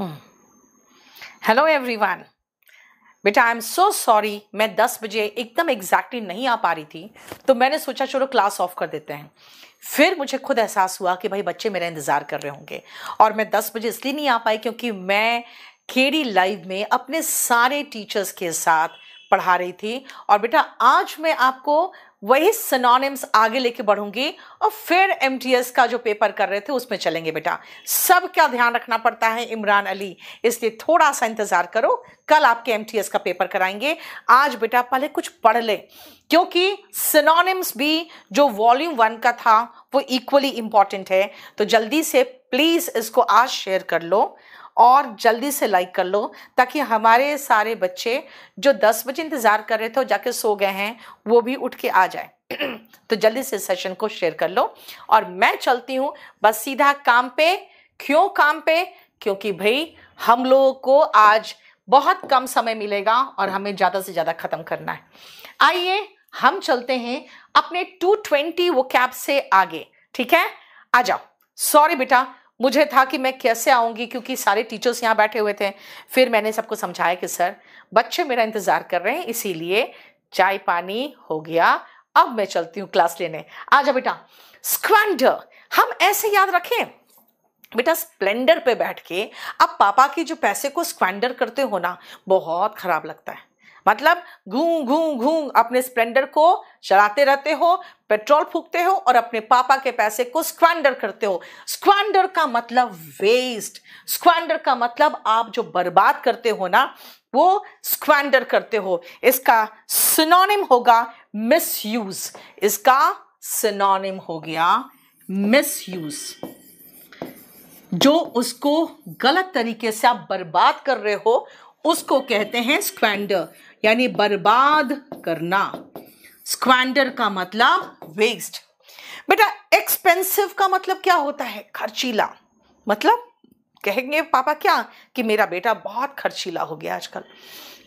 Hello hmm. Everyone बेटा I am so sorry मैं दस बजे एकदम एग्जैक्टली नहीं आ पा रही थी तो मैंने सोचा चलो क्लास ऑफ कर देते हैं फिर मुझे खुद एहसास हुआ कि भाई बच्चे मेरा इंतज़ार कर रहे होंगे और मैं दस बजे इसलिए नहीं आ पाई क्योंकि मैं केडी लाइव में अपने सारे टीचर्स के साथ पढ़ा रही थी और बेटा आज मैं आपको वही सनोनिम्स आगे लेके बढ़ूंगी और फिर एम का जो पेपर कर रहे थे उसमें चलेंगे बेटा सब का ध्यान रखना पड़ता है इमरान अली इसलिए थोड़ा सा इंतज़ार करो कल आपके एम का पेपर कराएंगे आज बेटा पहले कुछ पढ़ ले क्योंकि सिनोनिम्स भी जो वॉल्यूम वन का था वो इक्वली इंपॉर्टेंट है तो जल्दी से प्लीज़ इसको आज शेयर कर लो और जल्दी से लाइक कर लो ताकि हमारे सारे बच्चे जो 10 बजे इंतज़ार कर रहे थे और जाके सो गए हैं वो भी उठ के आ जाए तो जल्दी से सेशन को शेयर कर लो और मैं चलती हूँ बस सीधा काम पे क्यों काम पे क्योंकि भाई हम लोगों को आज बहुत कम समय मिलेगा और हमें ज़्यादा से ज़्यादा ख़त्म करना है आइए हम चलते हैं अपने 220 वो कैप से आगे ठीक है आ जाओ सॉरी बेटा मुझे था कि मैं कैसे आऊँगी क्योंकि सारे टीचर्स यहाँ बैठे हुए थे फिर मैंने सबको समझाया कि सर बच्चे मेरा इंतज़ार कर रहे हैं इसीलिए चाय पानी हो गया अब मैं चलती हूँ क्लास लेने आ जा बेटा स्क्वेंडर हम ऐसे याद रखें बेटा स्प्लेंडर पे बैठ के अब पापा के जो पैसे को स्क्वेंडर करते हो ना बहुत ख़राब लगता है मतलब घूं घू घू अपने स्प्लेंडर को चलाते रहते हो पेट्रोल फूकते हो और अपने पापा के पैसे को स्क्वांडर करते हो स्क्वांडर का मतलब वेस्ट स्क्वांडर का मतलब आप जो बर्बाद करते हो ना वो स्क्वांडर करते हो इसका सिनोनिम होगा मिस यूज इसका सिनोनिम हो गया मिस यूज जो उसको गलत तरीके से आप बर्बाद कर रहे हो उसको कहते हैं स्क्वेंडर यानी बर्बाद करना स्क्वैंडर का मतलब वेस्ट बेटा एक्सपेंसिव का मतलब क्या होता है खर्चीला मतलब कहेंगे पापा क्या कि मेरा बेटा बहुत खर्चीला हो गया आजकल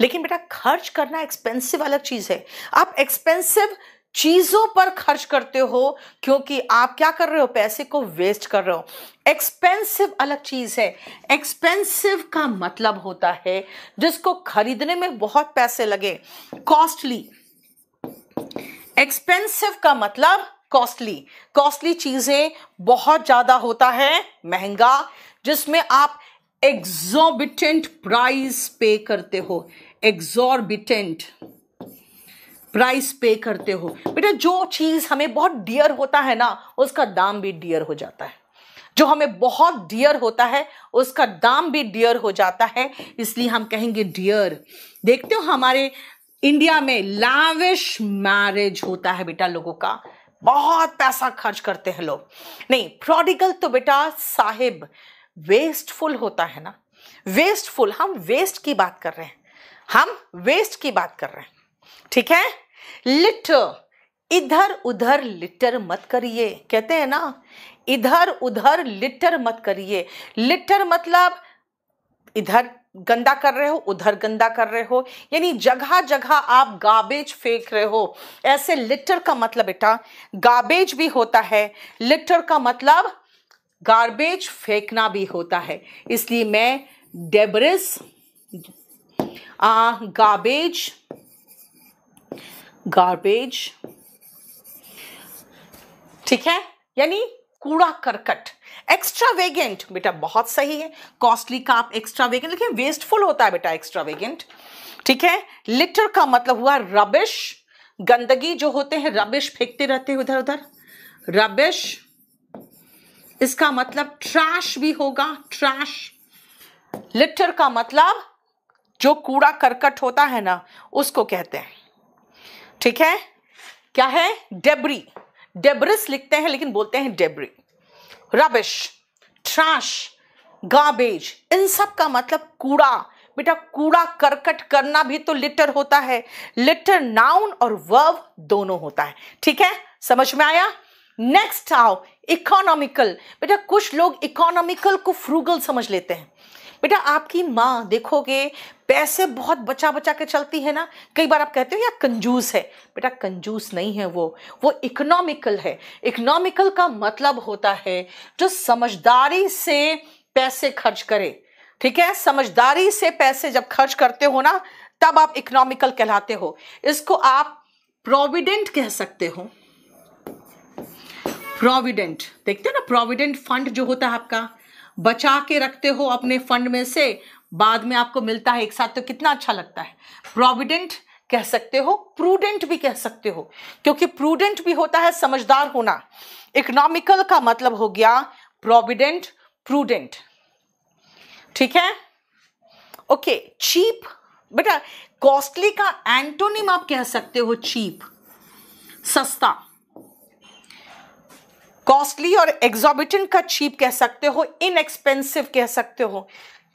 लेकिन बेटा खर्च करना एक्सपेंसिव अलग चीज़ है आप एक्सपेंसिव चीजों पर खर्च करते हो क्योंकि आप क्या कर रहे हो पैसे को वेस्ट कर रहे हो एक्सपेंसिव अलग चीज है एक्सपेंसिव का मतलब होता है जिसको खरीदने में बहुत पैसे लगे कॉस्टली एक्सपेंसिव का मतलब कॉस्टली कॉस्टली चीजें बहुत ज्यादा होता है महंगा जिसमें आप एग्जॉर्बिटेंट प्राइस पे करते हो एग्जॉर्बिटेंट प्राइस पे करते हो बेटा जो चीज़ हमें बहुत डियर होता है ना उसका दाम भी डियर हो जाता है जो हमें बहुत डियर होता है उसका दाम भी डियर हो जाता है इसलिए हम कहेंगे डियर देखते हो हमारे इंडिया में लाविश मैरिज होता है बेटा लोगों का बहुत पैसा खर्च करते हैं लोग नहीं प्रोडिकल तो बेटा साहिब वेस्टफुल होता है ना वेस्टफुल हम वेस्ट की बात कर रहे हैं हम वेस्ट की बात कर रहे हैं ठीक है लिटर इधर उधर लिटर मत करिए कहते हैं ना इधर उधर लिटर मत करिए लिटर मतलब इधर गंदा कर रहे हो उधर गंदा कर रहे हो यानी जगह जगह आप गार्बेज फेंक रहे हो ऐसे लिटर का मतलब बेटा गार्बेज भी होता है लिटर का मतलब गार्बेज फेंकना भी होता है इसलिए मैं डेबरिस गार्बेज गार्बेज ठीक है यानी कूड़ा करकट एक्स्ट्रा वेगेंट बेटा बहुत सही है कॉस्टली का आप एक्स्ट्रा वेगेंट लेकिन वेस्टफुल होता है बेटा एक्स्ट्रा वेगेंट ठीक है लिटर का मतलब हुआ रबिश गंदगी जो होते हैं रबिश फेंकते रहते हैं उधर उधर रबिश इसका मतलब ट्रैश भी होगा ट्रैश लिटर का मतलब जो कूड़ा करकट होता है ना उसको कहते हैं ठीक है क्या है डेबरी डेब्रिस लिखते हैं लेकिन बोलते हैं डेबरी रबिश ट्राश गार्बेज इन सब का मतलब कूड़ा बेटा कूड़ा करकट करना भी तो लिटर होता है लिटर नाउन और वर्व दोनों होता है ठीक है समझ में आया नेक्स्ट आओ इकोनॉमिकल बेटा कुछ लोग इकोनॉमिकल को फ्रूगल समझ लेते हैं बेटा आपकी माँ देखोगे पैसे बहुत बचा बचा के चलती है ना कई बार आप कहते हो या कंजूस है बेटा कंजूस नहीं है वो वो इकोनॉमिकल है इकोनॉमिकल का मतलब होता है जो समझदारी से पैसे खर्च करे ठीक है समझदारी से पैसे जब खर्च करते हो ना तब आप इकोनॉमिकल कहलाते हो इसको आप प्रोविडेंट कह सकते हो प्रोविडेंट देखते हो ना प्रोविडेंट फंड जो होता है आपका बचा के रखते हो अपने फंड में से बाद में आपको मिलता है एक साथ तो कितना अच्छा लगता है प्रोविडेंट कह सकते हो प्रूडेंट भी कह सकते हो क्योंकि प्रूडेंट भी होता है समझदार होना इकोनॉमिकल का मतलब हो गया प्रोविडेंट प्रूडेंट ठीक है ओके चीप बेटा कॉस्टली का एंटोनिम आप कह सकते हो चीप सस्ता कॉस्टली और एग्जॉबिटेंट का चीप कह सकते हो इनएक्सपेंसिव कह सकते हो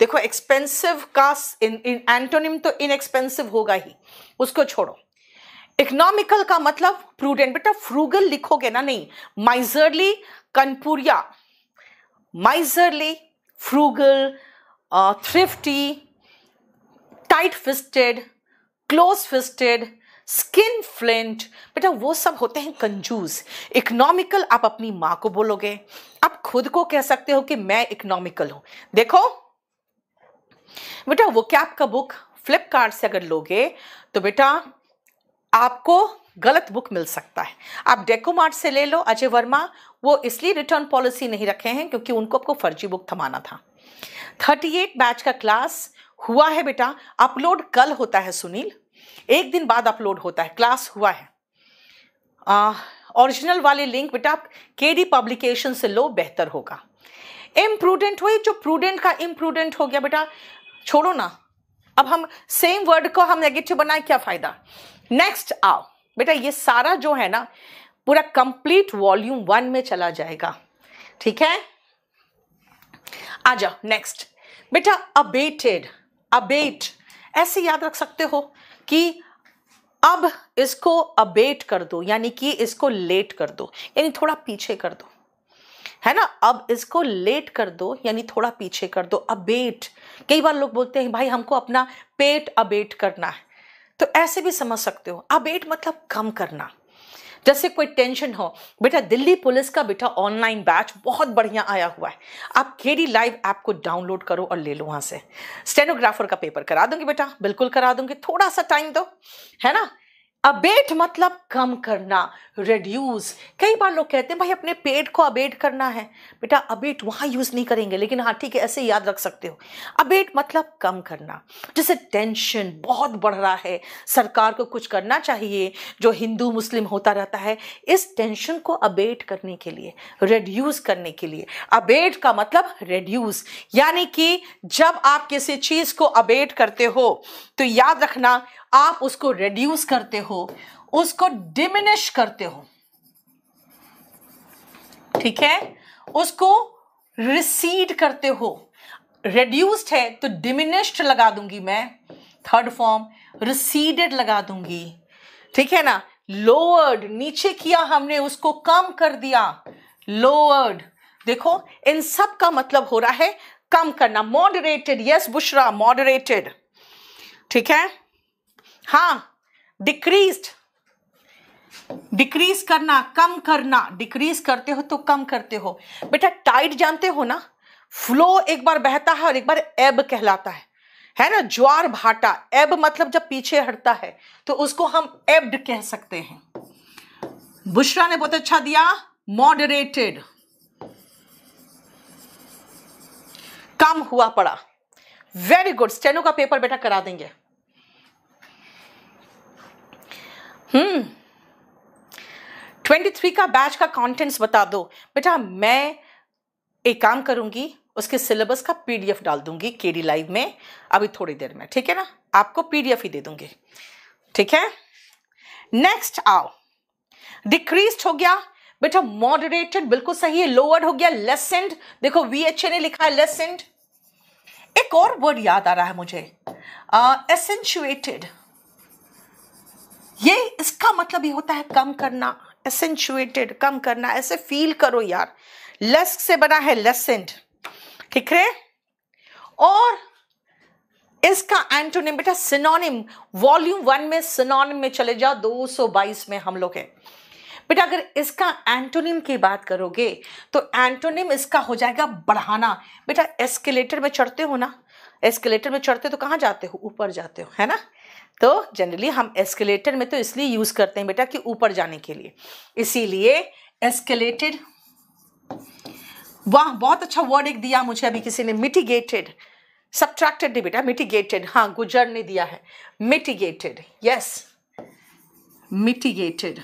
देखो एक्सपेंसिव का एंटोनिम तो इनएक्सपेंसिव होगा ही उसको छोड़ो इकोनॉमिकल का मतलब प्रूडेंट बेटा फ्रूगल लिखोगे ना नहीं माइजरली कनपुरिया miserly frugal thrifty tight fisted close fisted skinflint बेटा वो सब होते हैं कंजूस इकोनॉमिकल आप अपनी माँ को बोलोगे आप खुद को कह सकते हो कि मैं इकोनॉमिकल हूं देखो बेटा वो क्या आपका बुक फ्लिपकार्ट से अगर लोगे तो बेटा आपको गलत बुक मिल सकता है आप डेकोमार्ट से ले लो अजय वर्मा वो इसलिए रिटर्न पॉलिसी नहीं रखे हैं क्योंकि उनको आपको फर्जी बुक थमाना था 38 बैच का क्लास हुआ है बेटा अपलोड कल होता है सुनील एक दिन बाद अपलोड होता है क्लास हुआ है ओरिजिनल वाले लिंक बेटा आप के डी पब्लिकेशन से लो बेहतर होगा इम्प्रूडेंट हुई जो प्रूडेंट का इम्प्रूडेंट हो गया बेटा छोड़ो ना अब हम सेम वर्ड को हम नेगेटिव बनाए क्या फायदा नेक्स्ट आओ बेटा ये सारा जो है ना पूरा कंप्लीट वॉल्यूम वन में चला जाएगा ठीक है आ जाओ नेक्स्ट बेटा अबेटेड अबेट ऐसे याद रख सकते हो कि अब इसको अबेट कर दो यानी कि इसको लेट कर दो यानी थोड़ा पीछे कर दो है ना अब इसको लेट कर दो यानी थोड़ा पीछे कर दो अबेट कई बार लोग बोलते हैं भाई हमको अपना पेट अबेट करना है तो ऐसे भी समझ सकते हो अबेट मतलब कम करना जैसे कोई टेंशन हो बेटा दिल्ली पुलिस का बेटा ऑनलाइन बैच बहुत बढ़िया आया हुआ है आप केडी लाइव ऐप को डाउनलोड करो और ले लो वहां से स्टेनोग्राफर का पेपर करा दूंगी बेटा बिल्कुल करा दूंगी थोड़ा सा टाइम दो है ना अबेट मतलब कम करना रिड्यूस कई बार लोग कहते हैं भाई अपने पेट को अबेट करना है बेटा अबेट वहाँ यूज़ नहीं करेंगे लेकिन हाँ ठीक है ऐसे याद रख सकते हो अबेट मतलब कम करना जैसे टेंशन बहुत बढ़ रहा है सरकार को कुछ करना चाहिए जो हिंदू मुस्लिम होता रहता है इस टेंशन को अबेट करने के लिए रेड्यूज करने के लिए अबेट का मतलब रेड्यूज यानी कि जब आप किसी चीज़ को अबेट करते हो तो याद रखना आप उसको रेड्यूस करते हो उसको डिमिनिश करते हो ठीक है उसको रिसीड करते हो रेड्यूस्ड है तो डिमिनिश्ड लगा दूंगी मैं थर्ड फॉर्म रिसीडेड लगा दूंगी ठीक है ना लोअर्ड नीचे किया हमने उसको कम कर दिया लोअर्ड देखो इन सब का मतलब हो रहा है कम करना मॉडरेटेड यस बुशरा मॉडरेटेड ठीक है हा डिक्रीज डिक्रीज करना कम करना डिक्रीज करते हो तो कम करते हो बेटा टाइट जानते हो ना फ्लो एक बार बहता है और एक बार एब कहलाता है है ना ज्वार भाटा एब मतलब जब पीछे हटता है तो उसको हम एब्ड कह सकते हैं बुशरा ने बहुत अच्छा दिया मॉडरेटेड कम हुआ पड़ा वेरी गुड स्टेनो का पेपर बेटा करा देंगे हम्म ट्वेंटी थ्री का बैच का कंटेंट्स बता दो बेटा मैं एक काम करूंगी उसके सिलेबस का पीडीएफ डाल दूंगी केडी लाइव में अभी थोड़ी देर में ठीक है ना आपको पीडीएफ ही दे दूंगी ठीक है नेक्स्ट आओ डिक्रीज हो गया बेटा मॉडरेटेड बिल्कुल सही है लोअर्ड हो गया लेसेंड देखो वीएचए ने लिखा है लेसेंड एक और वर्ड याद आ रहा है मुझे एसेंचुएटेड uh, ये इसका मतलब ये होता है कम करना एसेंचुएटेड कम करना ऐसे फील करो यार लेस से बना है लसेंड ठीक है और इसका एंटोनिम बेटा सिनोनिम वॉल्यूम वन में सिनोनिम में चले जाओ 222 में हम लोग हैं बेटा अगर इसका एंटोनिम की बात करोगे तो एंटोनिम इसका हो जाएगा बढ़ाना बेटा एस्केलेटर में चढ़ते हो ना एस्केलेटर में चढ़ते तो कहाँ जाते हो ऊपर जाते हो है ना तो जनरली हम एस्केलेटर में तो इसलिए यूज़ करते हैं बेटा कि ऊपर जाने के लिए इसीलिए एस्केलेटेड वाह बहुत अच्छा वर्ड एक दिया मुझे अभी किसी ने मिटिगेटेड सब्ट्रैक्टेड नहीं बेटा मिटिगेटेड हाँ गुजर ने दिया है मिटिगेटेड यस मिटिगेटेड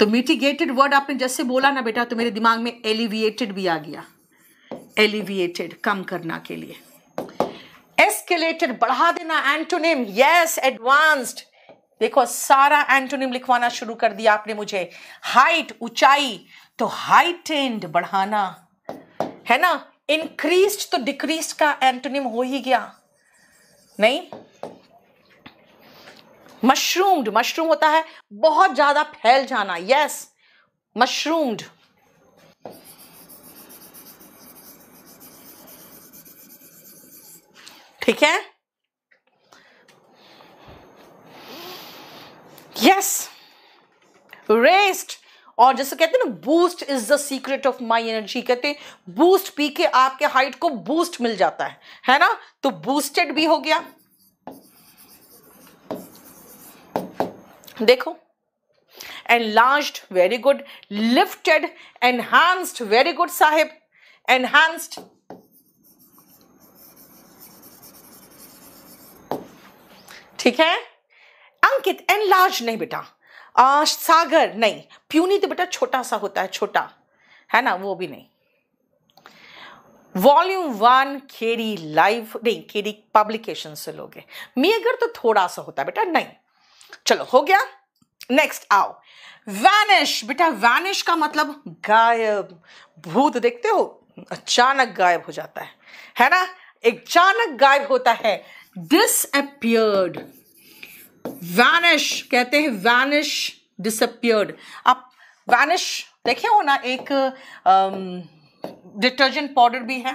तो मिटिगेटेड वर्ड आपने जैसे बोला ना बेटा तो मेरे दिमाग में एलिविएटेड भी आ गया एलिविएटेड कम करना के लिए एस्केलेटेड बढ़ा देना एंटोनिम यस एडवांस्ड देखो सारा एंटोनिम लिखवाना शुरू कर दिया आपने मुझे हाइट ऊंचाई तो हाइट एंड बढ़ाना है ना इंक्रीज तो डिक्रीज का एंटोनिम हो ही गया नहीं मशरूम्ड मशरूम होता है बहुत ज्यादा फैल जाना यस मशरूम्ड ठीक है यस रेस्ट और जैसे कहते हैं ना boost is the secret of my energy कहते हैं बूस्ट पी के आपके हाइट को बूस्ट मिल जाता है है ना तो बूस्टेड भी हो गया देखो enlarged very good lifted enhanced very good साहेब एनहांस्ड ठीक है अंकित एंड लार्ज नहीं बेटा सागर नहीं प्यूनी तो बेटा छोटा सा होता है छोटा है ना वो भी नहीं वॉल्यूम वन खेरी लाइव नहीं खेरी पब्लिकेशन से लोगे मेगर तो थोड़ा सा होता है बेटा नहीं चलो हो गया नेक्स्ट आओ वैनिश बेटा वैनिश का मतलब गायब भूत देखते हो अचानक गायब हो जाता है है ना अचानक गायब होता है डिसअपियर्ड वैनिश कहते हैं वैनिश डिसअपियर्ड आप वैनिश देखे हो ना एक डिटर्जेंट um, पाउडर भी है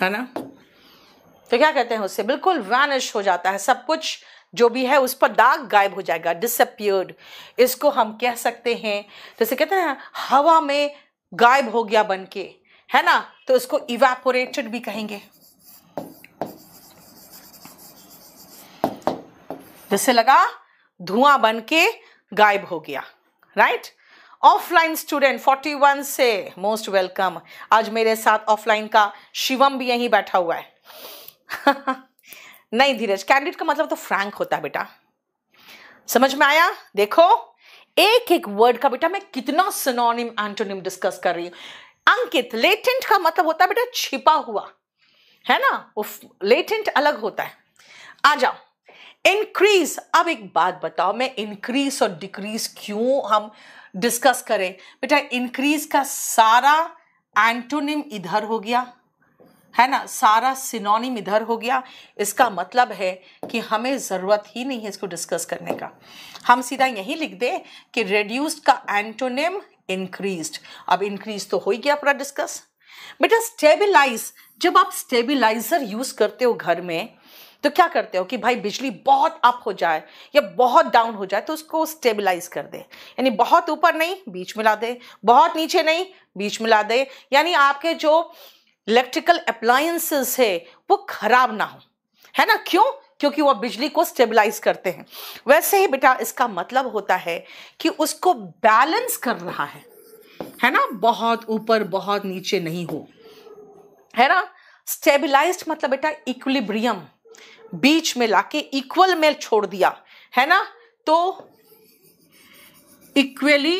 है ना तो क्या कहते हैं उससे बिल्कुल वैनिश हो जाता है सब कुछ जो भी है उस पर दाग गायब हो जाएगा डिसअपियर्ड इसको हम कह सकते हैं जैसे कहते हैं हवा में गायब हो गया बन के है ना तो इसको इवेपोरेटेड भी कहेंगे जैसे लगा धुआं बन के गायब हो गया राइट ऑफलाइन स्टूडेंट 41 से मोस्ट वेलकम आज मेरे साथ ऑफलाइन का शिवम भी यहीं बैठा हुआ है नहीं धीरज कैंडिडेट का मतलब तो फ्रैंक होता है बेटा समझ में आया देखो एक एक वर्ड का बेटा मैं कितना सिनोनिम एंटोनिम डिस्कस कर रही हूं अंकित लेटेंट का मतलब होता है बेटा छिपा हुआ है ना वो लेटेंट अलग होता है आ जाओ इंक्रीज अब एक बात बताओ मैं इंक्रीज और डिक्रीज क्यों हम डिस्कस करें बेटा इंक्रीज का सारा एंटोनिम इधर हो गया है ना सारा सिनोनिम इधर हो गया इसका मतलब है कि हमें ज़रूरत ही नहीं है इसको डिस्कस करने का हम सीधा यही लिख दें कि रेड्यूस्ड का एंटोनिम इंक्रीज अब इंक्रीज तो हो ही गया पूरा डिस्कस बेटा स्टेबिलाइज जब आप स्टेबिलाइजर यूज़ करते हो घर में तो क्या करते हो कि भाई बिजली बहुत अप हो जाए या बहुत डाउन हो जाए तो उसको स्टेबलाइज कर दे यानी बहुत ऊपर नहीं बीच में ला दे बहुत नीचे नहीं बीच में ला दे यानी आपके जो इलेक्ट्रिकल अप्लायंसेस है वो खराब ना हो है ना क्यों क्योंकि वह बिजली को स्टेबलाइज करते हैं वैसे ही बेटा इसका मतलब होता है कि उसको बैलेंस कर रहा है है ना बहुत ऊपर बहुत नीचे नहीं हो है ना स्टेबलाइज्ड मतलब बेटा इक्विलिब्रियम बीच में लाके इक्वल में छोड़ दिया है ना तो इक्वली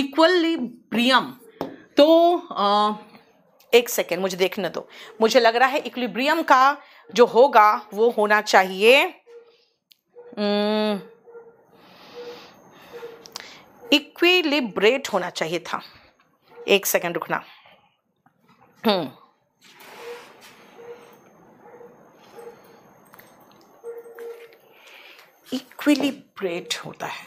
इक्वली ब्रियम तो आ, एक सेकेंड मुझे देखने दो मुझे लग रहा है इक्विब्रियम का जो होगा वो होना चाहिए इक्विलिब्रेट होना चाहिए था एक सेकेंड रुकना हम्म इक्विलिब्रेट होता है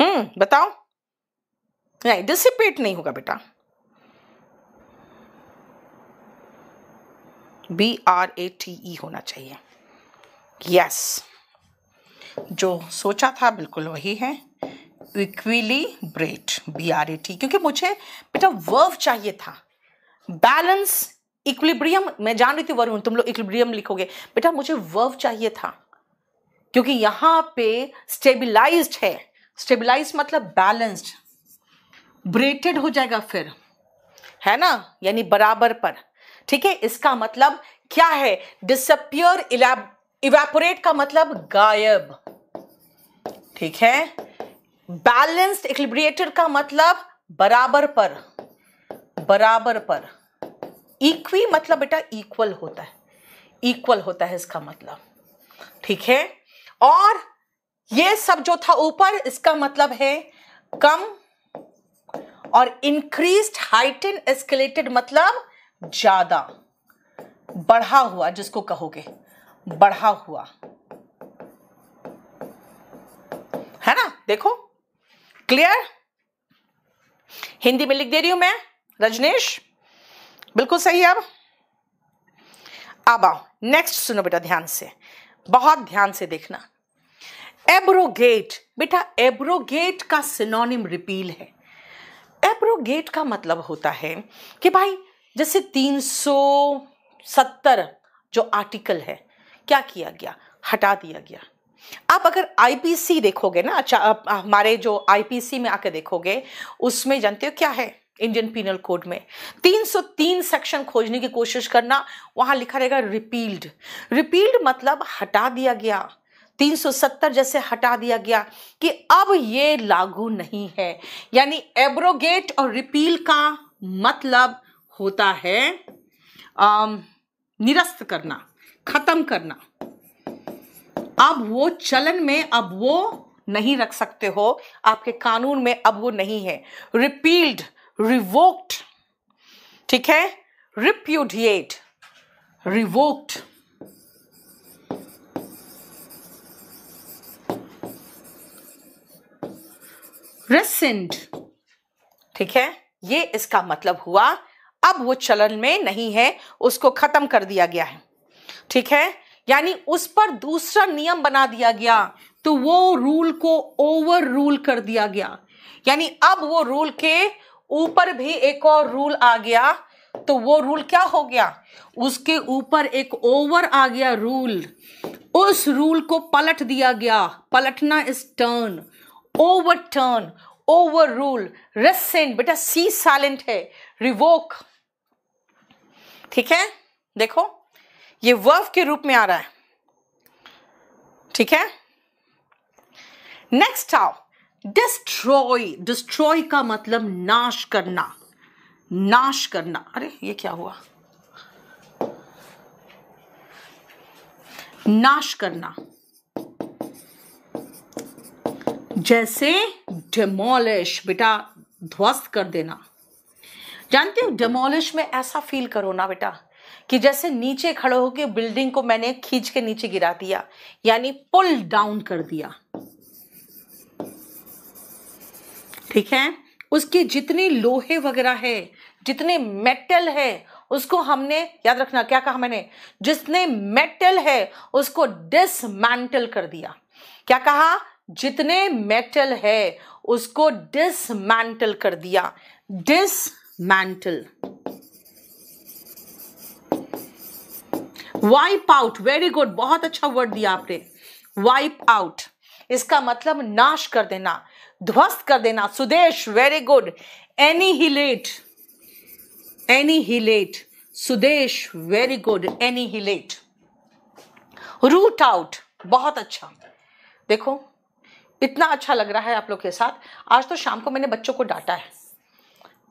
हम्म बताओ नहीं डिसिपेट नहीं होगा बेटा B R A T E होना चाहिए यस जो सोचा था बिल्कुल वही है equally brat B R A T क्योंकि मुझे बेटा वर्व चाहिए था बैलेंस इक्विलिब्रियम मैं जान रही थी वरुण तुम लोग इक्विलिब्रियम लिखोगे बेटा मुझे वर्व चाहिए था क्योंकि यहां पे स्टेबिलाइज्ड है स्टेबिलाइज मतलब बैलेंस्ड ब्रेटेड हो जाएगा फिर है ना यानी बराबर पर ठीक है इसका मतलब क्या है डिसअपियर इवेपोरेट का मतलब गायब ठीक है बैलेंस्ड इक्विब्रिएटर का मतलब बराबर पर बराबर पर इक्वी मतलब बेटा इक्वल होता है इक्वल होता है इसका मतलब ठीक है और ये सब जो था ऊपर इसका मतलब है कम और इंक्रीज हाइट इन एस्केलेटेड मतलब ज्यादा बढ़ा हुआ जिसको कहोगे बढ़ा हुआ है ना देखो क्लियर हिंदी में लिख दे रही हूं मैं रजनेश बिल्कुल सही है अब अब आओ नेक्स्ट सुनो बेटा ध्यान से बहुत ध्यान से देखना एब्रोगेट बेटा एब्रोगेट का सिनोनिम रिपील है एब्रोगेट का मतलब होता है कि भाई जैसे 370 जो आर्टिकल है क्या किया गया हटा दिया गया आप अगर आईपीसी देखोगे ना अच्छा हमारे जो आईपीसी में आके देखोगे उसमें जानते हो क्या है इंडियन पीनल कोड में 303 सेक्शन खोजने की कोशिश करना वहां लिखा रहेगा रिपील्ड रिपील्ड मतलब हटा दिया गया 370 जैसे हटा दिया गया कि अब ये लागू नहीं है यानी एब्रोगेट और रिपील का मतलब होता है निरस्त करना खत्म करना अब वो चलन में अब वो नहीं रख सकते हो आपके कानून में अब वो नहीं है रिपील्ड रिवोक्ड ठीक है रिप्यूडिएट रिवोक्ड रेसेंड ठीक है ये इसका मतलब हुआ अब वो चलन में नहीं है उसको खत्म कर दिया गया है ठीक है यानी उस पर दूसरा नियम बना दिया गया तो वो रूल को ओवर रूल कर दिया गया यानी अब वो रूल के ऊपर भी एक और रूल आ गया तो वो रूल क्या हो गया उसके ऊपर एक ओवर आ गया रूल उस रूल को पलट दिया गया पलटना is turn over turn over rule rescind बेटा सी साइलेंट है रिवोक ठीक है देखो ये वर्व के रूप में आ रहा है ठीक है नेक्स्ट आओ डिस्ट्रॉय डिस्ट्रॉय का मतलब नाश करना नाश करना अरे ये क्या हुआ नाश करना जैसे डेमोलिश बेटा ध्वस्त कर देना जानते हो डेमोलिश में ऐसा फील करो ना बेटा कि जैसे नीचे खड़े होकर बिल्डिंग को मैंने खींच के नीचे गिरा दिया यानी पुल डाउन कर दिया ठीक है उसके जितने लोहे वगैरह है जितने मेटल है उसको हमने याद रखना क्या कहा मैंने जितने मेटल है उसको डिसमेंटल कर दिया क्या कहा जितने मेटल है उसको डिसमेंटल कर दिया dismantle wipe out very good बहुत अच्छा वर्ड दिया आपने वाइप आउट इसका मतलब नाश कर देना ध्वस्त कर देना Sudesh very good annihilate annihilate Sudesh very good annihilate root out बहुत अच्छा देखो इतना अच्छा लग रहा है आप लोग के साथ आज तो शाम को मैंने बच्चों को डांटा है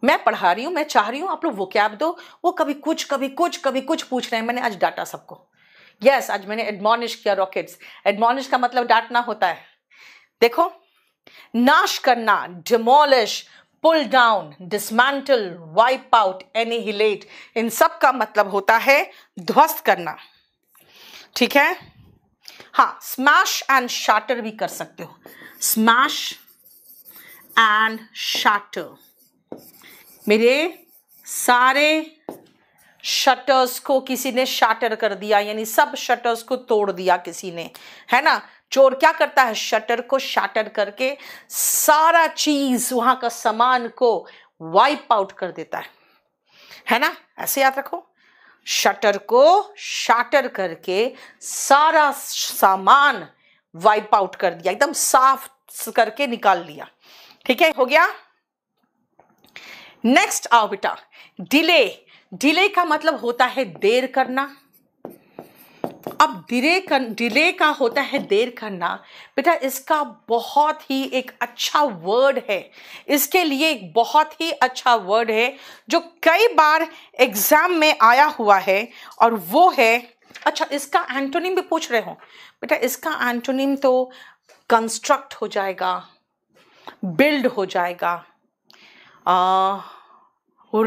मैं पढ़ा रही हूं मैं चाह रही हूं आप लोग वो कैब दो वो कभी कुछ कभी कुछ कभी कुछ पूछ रहे हैं मैंने आज डांटा सबको यस yes, आज मैंने एडमोनिश किया रॉकेट्स एडमोनिश का मतलब डांटना होता है देखो नाश करना demolish pull down dismantle wipe out annihilate इन सब का मतलब होता है ध्वस्त करना ठीक है हाँ स्मैश एंड शाटर भी कर सकते हो स्मैश एंड शाटर मेरे सारे शटर्स को किसी ने शाटर कर दिया यानी सब शटर्स को तोड़ दिया किसी ने है ना चोर क्या करता है शटर को शटर करके सारा चीज वहां का सामान को वाइप आउट कर देता है है ना ऐसे याद रखो शटर को शाटर करके सारा सामान वाइप आउट कर दिया एकदम साफ करके निकाल लिया ठीक है हो गया नेक्स्ट आओ बेटा डिले डिले का मतलब होता है देर करना अब डिले कर डिले का होता है देर करना बेटा इसका बहुत ही एक अच्छा वर्ड है इसके लिए एक बहुत ही अच्छा वर्ड है जो कई बार एग्ज़ाम में आया हुआ है और वो है अच्छा इसका एंटोनिम भी पूछ रहे हो बेटा इसका एंटोनिम तो कंस्ट्रक्ट हो जाएगा बिल्ड हो जाएगा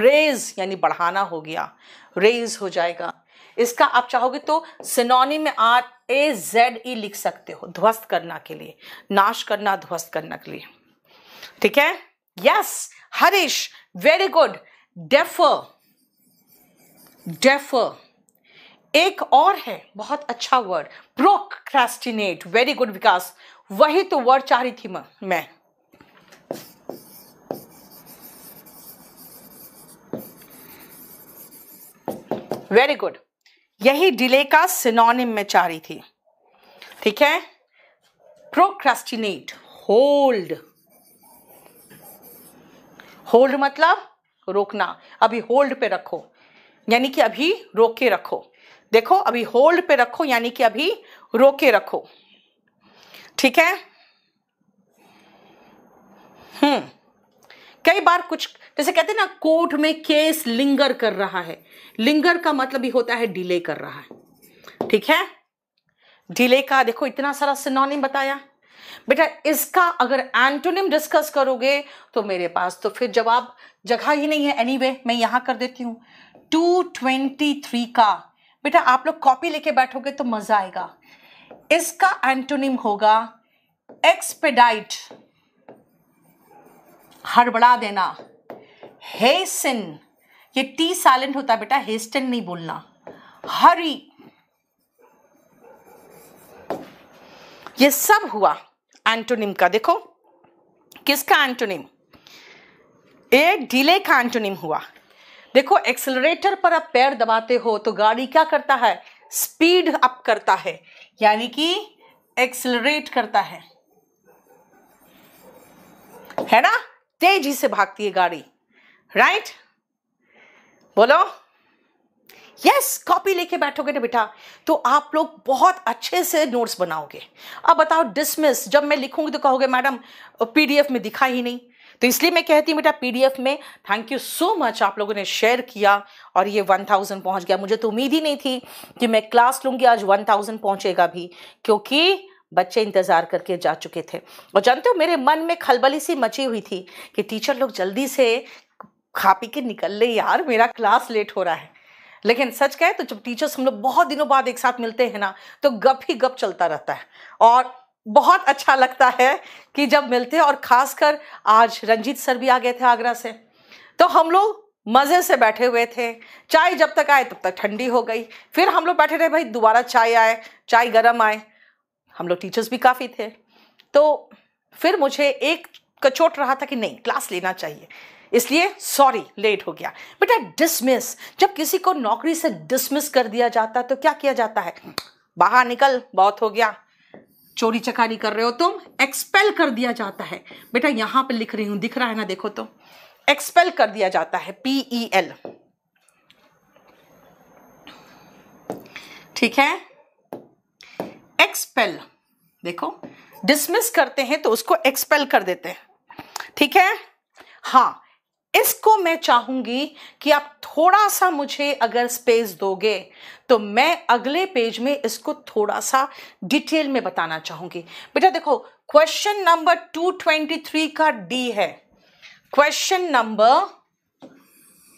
रेज यानी बढ़ाना हो गया रेज हो जाएगा इसका आप चाहोगे तो सिनोनी में आर ए जेड ई लिख सकते हो ध्वस्त करना के लिए नाश करना ध्वस्त करना के लिए ठीक है yes Harish very good defer defer एक और है बहुत अच्छा word procrastinate very good Vikas वही तो वर्ड चाह रही थी मैं वेरी गुड यही डिले का सिनोनिम में चारी थी ठीक है प्रोक्रेस्टिनेट होल्ड होल्ड मतलब रोकना अभी होल्ड पे रखो यानी कि अभी रोके रखो देखो अभी होल्ड पे रखो यानी कि अभी रोके रखो ठीक है हम्म कई बार कुछ जैसे कहते हैं ना कोर्ट में केस लिंगर कर रहा है लिंगर का मतलब ही होता है डिले कर रहा है ठीक है डिले का देखो इतना सारा सिनोनिम बताया बेटा इसका अगर एंटोनिम डिस्कस करोगे तो मेरे पास तो फिर जवाब जगह ही नहीं है एनीवे anyway, मैं यहां कर देती हूं टू ट्वेंटी थ्री का बेटा आप लोग कॉपी लेके बैठोगे तो मजा आएगा इसका एंटोनिम होगा एक्सपेडाइट हड़बड़ा देना हेसन ये टी साइलेंट होता है बेटा हेस्टन नहीं बोलना हरी ये सब हुआ एंटोनिम का देखो किसका एंटोनिम एक डिले का एंटोनिम हुआ देखो एक्सलरेटर पर आप पैर दबाते हो तो गाड़ी क्या करता है स्पीड अप करता है यानी कि एक्सलरेट करता है है ना तेजी से भागती है गाड़ी राइट right? बोलो यस कॉपी लेके बैठोगे ना बेटा तो आप लोग बहुत अच्छे से नोट्स बनाओगे अब बताओ डिसमिस जब मैं लिखूंगी तो कहोगे मैडम पीडीएफ में दिखा ही नहीं तो इसलिए मैं कहती हूँ बेटा पीडीएफ में थैंक यू सो मच आप लोगों ने शेयर किया और ये वन थाउजेंड पहुंच गया मुझे तो उम्मीद ही नहीं थी कि मैं क्लास लूंगी आज वन थाउजेंड पहुंचेगा भी क्योंकि बच्चे इंतज़ार करके जा चुके थे और जानते हो मेरे मन में खलबली सी मची हुई थी कि टीचर लोग जल्दी से खा पी के निकल ले यार मेरा क्लास लेट हो रहा है लेकिन सच कहे तो जब टीचर्स हम लोग बहुत दिनों बाद एक साथ मिलते हैं ना तो गप ही गप चलता रहता है और बहुत अच्छा लगता है कि जब मिलते हैं और ख़ासकर आज रंजीत सर भी आ गए थे आगरा से तो हम लोग मज़े से बैठे हुए थे चाय जब तक आए तब तक ठंडी हो गई फिर हम लोग बैठे रहे भाई दोबारा चाय आए चाय गर्म आए हम लोग टीचर्स भी काफ़ी थे तो फिर मुझे एक कचोट रहा था कि नहीं क्लास लेना चाहिए इसलिए सॉरी लेट हो गया आई डिसमिस जब किसी को नौकरी से डिसमिस कर दिया जाता है तो क्या किया जाता है बाहर निकल बहुत हो गया चोरी चकारी कर रहे हो तुम एक्सपेल कर दिया जाता है बेटा यहां पे लिख रही हूं दिख रहा है ना देखो तो एक्सपेल कर दिया जाता है पीई एल e ठीक है एक्सपेल देखो डिसमिस करते हैं तो उसको एक्सपेल कर देते हैं ठीक है हाँ इसको मैं चाहूंगी कि आप थोड़ा सा मुझे अगर स्पेस दोगे तो मैं अगले पेज में इसको थोड़ा सा डिटेल में बताना चाहूंगी बेटा देखो क्वेश्चन नंबर 223 का डी है क्वेश्चन नंबर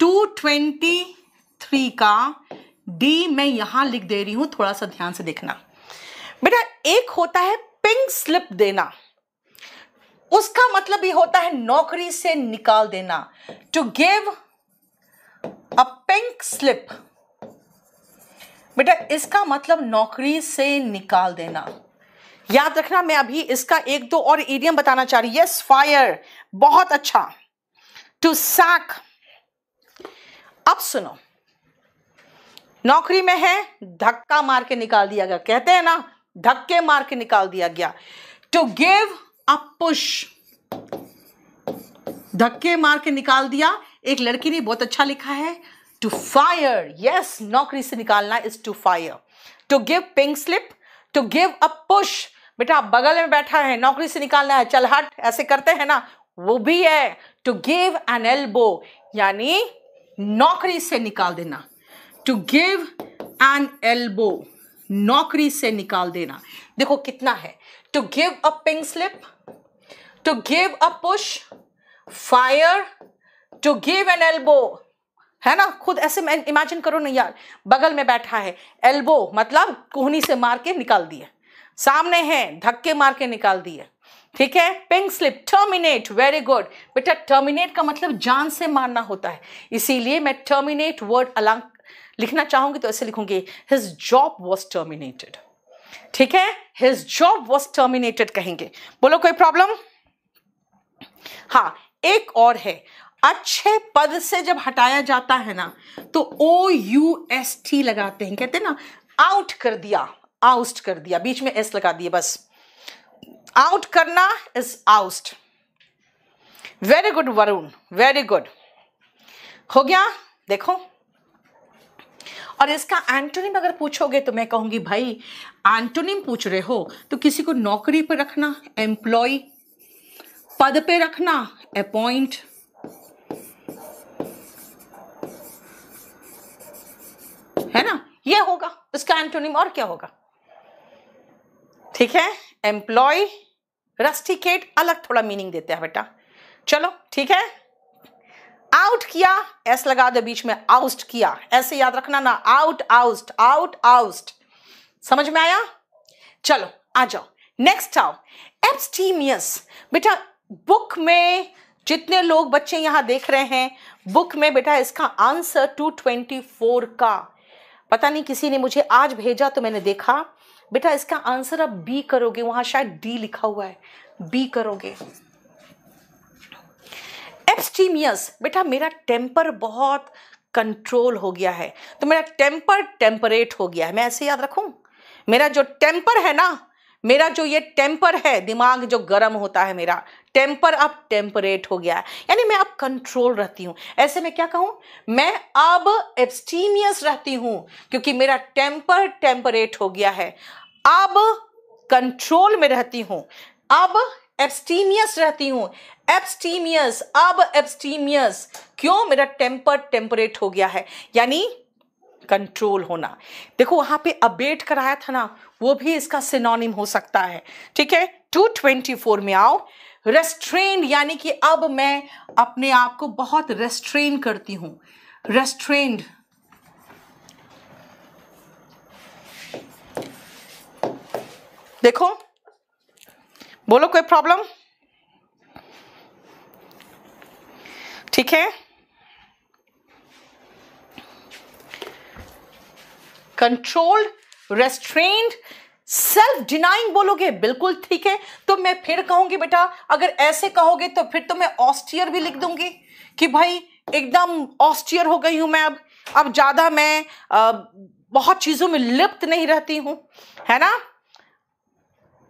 223 का डी मैं यहां लिख दे रही हूं थोड़ा सा ध्यान से देखना बेटा एक होता है पिंक स्लिप देना उसका मतलब ये होता है नौकरी से निकाल देना to give a pink slip बेटा इसका मतलब नौकरी से निकाल देना याद रखना मैं अभी इसका एक दो और इडियम बताना चाह रही यस फायर बहुत अच्छा टू सैक अब सुनो नौकरी में है धक्का मार के निकाल दिया गया कहते हैं ना धक्के मार के निकाल दिया गया टू तो गिव अ पुश धक्के मार के निकाल दिया एक लड़की ने बहुत अच्छा लिखा है टू फायर यस नौकरी से निकालना is to fire to give pink slip to give a push बेटा बगल में बैठा है नौकरी से निकालना है चल हट ऐसे करते हैं ना वो भी है टू गिव एन एल्बो यानी नौकरी से निकाल देना टू गिव एन एल्बो नौकरी से निकाल देना देखो कितना है to give a pink slip to give a push fire to give an elbow है ना खुद ऐसे इमेजिन करो ना यार बगल में बैठा है एल्बो मतलब कोहनी से मार के निकाल दिए सामने है धक्के मार के निकाल दिए ठीक है pink slip terminate very good बेटा टर्मिनेट का मतलब जान से मारना होता है इसीलिए मैं टर्मिनेट वर्ड अलग लिखना चाहूंगी तो ऐसे लिखूंगी हिज जॉब वॉज टर्मिनेटेड ठीक है हिज जॉब वॉज टर्मिनेटेड कहेंगे बोलो कोई प्रॉब्लम हाँ एक और है अच्छे पद से जब हटाया जाता है ना तो ओ यू एस टी लगाते हैं कहते हैं ना आउट कर दिया आउस्ट कर दिया बीच में एस लगा दिए बस आउट करना is oust very good Varun very good हो गया देखो और इसका एंटोनिम अगर पूछोगे तो मैं कहूंगी भाई एंटोनिम पूछ रहे हो तो किसी को नौकरी पर रखना एम्प्लॉय पद पे रखना अपॉइंट है ना ये होगा इसका एंटोनिम और क्या होगा ठीक है एम्प्लॉय रस्टिकेट अलग थोड़ा मीनिंग देते हैं बेटा चलो ठीक है आउट किया एस लगा दो बीच में आउस्ट किया ऐसे याद रखना ना आउट आउस्ट आउट आउस्ट समझ में आया चलो आ जाओ नेक्स्ट आओ एब्सटीमियस बेटा बुक में जितने लोग बच्चे यहां देख रहे हैं बुक में बेटा इसका आंसर 224 का पता नहीं किसी ने मुझे आज भेजा तो मैंने देखा बेटा इसका आंसर आप बी करोगे वहां शायद डी लिखा हुआ है बी करोगे एब्सटीमियस बेटा मेरा टेम्पर बहुत कंट्रोल हो गया है तो मेरा टेम्पर टेम्परेट हो गया है मैं ऐसे याद रखूं मेरा जो टेम्पर है ना मेरा जो ये टेम्पर है दिमाग जो गर्म होता है मेरा टेम्पर अब टेम्परेट हो गया है यानी मैं अब कंट्रोल रहती हूँ ऐसे में क्या कहूँ मैं अब एब्सटीमियस रहती हूँ क्योंकि मेरा टेम्पर टेम्परेट हो गया है अब कंट्रोल में रहती हूँ अब एब्सटीमियस रहती हूँ एब्सटीमियस अब एब्सटीमियस क्यों मेरा टेम्पर टेम्परेट हो गया है यानी कंट्रोल होना देखो वहां पे अबेट कराया था ना वो भी इसका सिनोनिम हो सकता है ठीक है 224 में आओ रेस्ट्रेन यानी कि अब मैं अपने आप को बहुत रेस्ट्रेन करती हूं रेस्ट्रेंड देखो बोलो कोई प्रॉब्लम ठीक है कंट्रोल्ड रेस्ट्रेंड सेल्फ डिनाइंग बोलोगे बिल्कुल ठीक है तो मैं फिर कहूंगी बेटा अगर ऐसे कहोगे तो फिर तो मैं ऑस्टियर भी लिख दूंगी कि भाई एकदम ऑस्टियर हो गई हूं मैं अब अब ज़्यादा मैं आ, बहुत चीज़ों में लिप्त नहीं रहती हूं है ना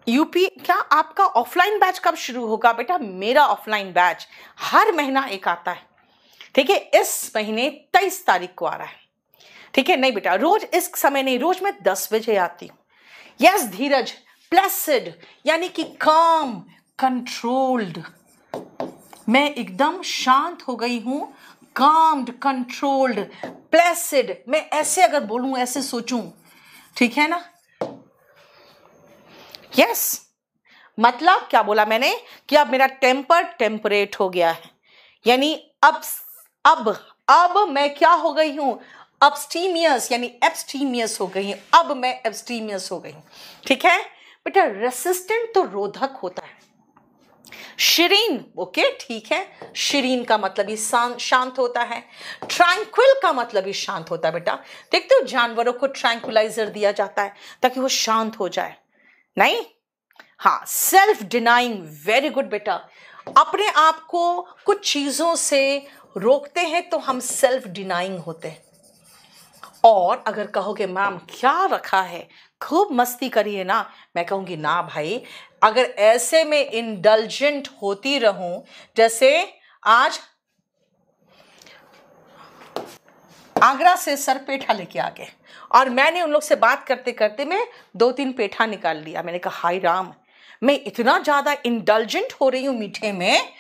यूपी क्या आपका ऑफलाइन बैच कब शुरू होगा बेटा मेरा ऑफलाइन बैच हर महीना एक आता है ठीक है इस महीने तेईस तारीख को आ रहा है ठीक है नहीं बेटा रोज इस समय नहीं रोज मैं दस बजे आती हूँ यस धीरज प्लेसिड यानी कि काम कंट्रोल्ड मैं एकदम शांत हो गई हूं काम्ड कंट्रोल्ड प्लेसिड मैं ऐसे अगर बोलू ऐसे सोचूं ठीक है ना यस मतलब क्या बोला मैंने कि अब मेरा टेम्पर टेम्परेट हो गया है यानी अब अब अब मैं क्या हो गई हूं अपस्टीमियस यानी एब्सटीमियस हो गई अब मैं एब्सटीमियस हो गई हूं ठीक है बेटा रेसिस्टेंट तो रोधक होता है शिरीन ओके ठीक है शिरीन का मतलब ही शांत होता है ट्रैंक्विल का मतलब ही शांत होता है बेटा देखते हो जानवरों को ट्रैंक्विलाइजर दिया जाता है ताकि वो शांत हो जाए नहीं हाँ सेल्फ डिनाइंग वेरी गुड बेटा अपने आप को कुछ चीज़ों से रोकते हैं तो हम सेल्फ डिनाइंग होते हैं और अगर कहोगे मैम क्या रखा है खूब मस्ती करिए ना मैं कहूँगी ना भाई अगर ऐसे में इंडलजेंट होती रहूँ जैसे आज आगरा से सर पेठा लेके आ गए और मैंने उन लोग से बात करते करते मैं दो तीन पेठा निकाल लिया मैंने कहा हाय राम मैं इतना ज़्यादा इंडलजेंट हो रही हूँ मीठे में